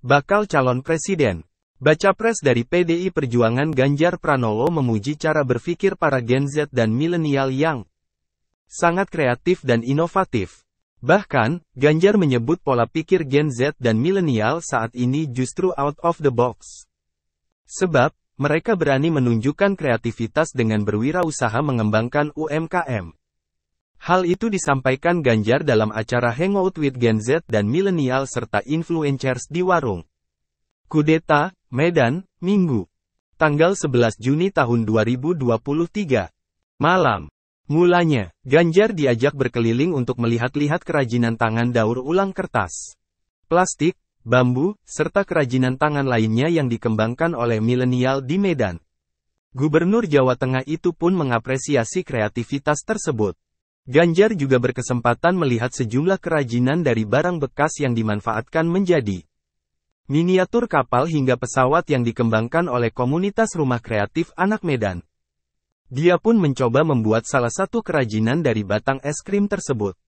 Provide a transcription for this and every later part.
Bakal calon presiden. Baca pres dari PDI Perjuangan Ganjar Pranowo memuji cara berpikir para Gen Z dan milenial yang sangat kreatif dan inovatif. Bahkan, Ganjar menyebut pola pikir Gen Z dan milenial saat ini justru out of the box. Sebab, mereka berani menunjukkan kreativitas dengan berwirausaha mengembangkan UMKM. Hal itu disampaikan Ganjar dalam acara Hangout with Gen Z dan Milenial serta influencers di warung. Kudeta, Medan, Minggu. Tanggal 11 Juni tahun 2023. Malam. Mulanya, Ganjar diajak berkeliling untuk melihat-lihat kerajinan tangan daur ulang kertas. Plastik, bambu, serta kerajinan tangan lainnya yang dikembangkan oleh milenial di Medan. Gubernur Jawa Tengah itu pun mengapresiasi kreativitas tersebut. Ganjar juga berkesempatan melihat sejumlah kerajinan dari barang bekas yang dimanfaatkan menjadi miniatur kapal hingga pesawat yang dikembangkan oleh komunitas rumah kreatif anak Medan. Dia pun mencoba membuat salah satu kerajinan dari batang es krim tersebut.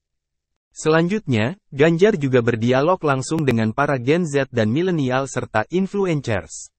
Selanjutnya, Ganjar juga berdialog langsung dengan para Gen Z dan milenial serta influencers.